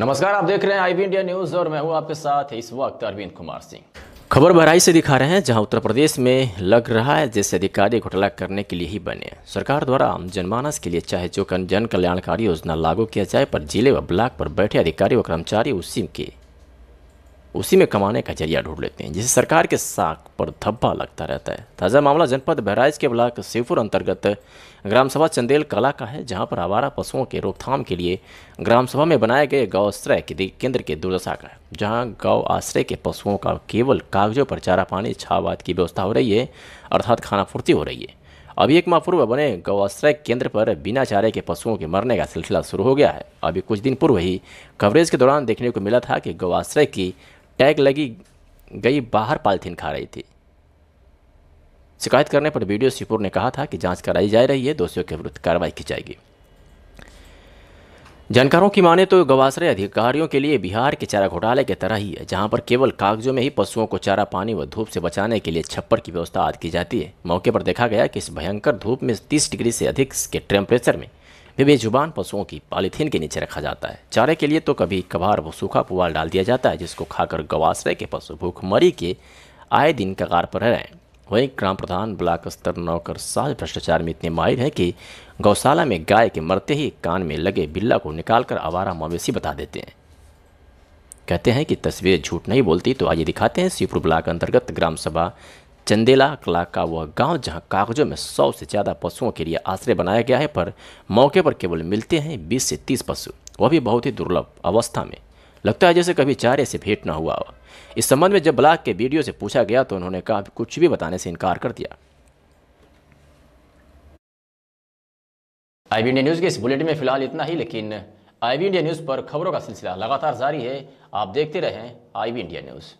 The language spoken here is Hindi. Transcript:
नमस्कार आप देख रहे हैं आईबी इंडिया न्यूज और मैं हूं आपके साथ इस वक्त अरविंद कुमार सिंह खबर बहराई से दिखा रहे हैं जहां उत्तर प्रदेश में लग रहा है जैसे अधिकारी घोटाला करने के लिए ही बने सरकार द्वारा जनमानस के लिए चाहे जो जन कल्याणकारी योजना लागू किया जाए पर जिले व ब्लॉक पर बैठे अधिकारी व कर्मचारी उसी के उसी में कमाने का जरिया ढूंढ लेते हैं जिसे सरकार के साख पर धब्बा लगता रहता है ताज़ा मामला जनपद बहराइच के ब्लाक शिवपुर अंतर्गत ग्राम सभा चंदेल कला का है जहां पर आवारा पशुओं के रोकथाम के लिए ग्राम सभा में बनाए गए गौ के केंद्र के दुर्दशा का है जहाँ गौ आश्रय के पशुओं का केवल कागजों पर चारा पानी छावाद की व्यवस्था हो रही है अर्थात खाना हो रही है अभी एक माह पूर्व बने आश्रय केंद्र पर बिना चारे के पशुओं के मरने का सिलसिला शुरू हो गया है अभी कुछ दिन पूर्व ही कवरेज के दौरान देखने को मिला था कि गौआश्रय की टैग लगी गई बाहर पालथीन खा रही थी शिकायत करने पर वीडियो सिपुर ने कहा था कि जांच कराई जा रही है दोषियों के विरुद्ध कार्रवाई की जाएगी जानकारों की माने तो गवासरे अधिकारियों के लिए बिहार के चारा घोटाले के तरह ही है जहां पर केवल कागजों में ही पशुओं को चारा पानी व धूप से बचाने के लिए छप्पर की व्यवस्था आदि की जाती है मौके पर देखा गया कि इस भयंकर धूप में 30 डिग्री से अधिक के टेम्परेचर में वे बेजुबान पशुओं की पॉलीथीन के नीचे रखा जाता है चारे के लिए तो कभी कभार वो सूखा पुआल डाल दिया जाता है जिसको खाकर गवासरे के पशु भूखमरी के आए दिन कगार पर रहे वहीं ग्राम प्रधान ब्लॉक स्तर नौकर साज भ्रष्टाचार में इतने माहिर हैं कि गौशाला में गाय के मरते ही कान में लगे बिल्ला को निकालकर आवारा मवेशी बता देते हैं कहते हैं कि तस्वीरें झूठ नहीं बोलती तो आइए दिखाते हैं शिवपुर ब्लॉक अंतर्गत ग्राम सभा चंदेला कला का वह गांव जहां कागजों में सौ से ज़्यादा पशुओं के लिए आश्रय बनाया गया है पर मौके पर केवल मिलते हैं बीस से तीस पशु वह भी बहुत ही दुर्लभ अवस्था में लगता है जैसे कभी चारे से भेंट न हुआ हो इस संबंध में जब ब्लाक के वीडियो से पूछा गया तो उन्होंने कहा कुछ भी बताने से इनकार कर दिया आई इंडिया न्यूज़ के इस बुलेटिन में फिलहाल इतना ही लेकिन आई इंडिया न्यूज़ पर खबरों का सिलसिला लगातार जारी है आप देखते रहें आई इंडिया न्यूज़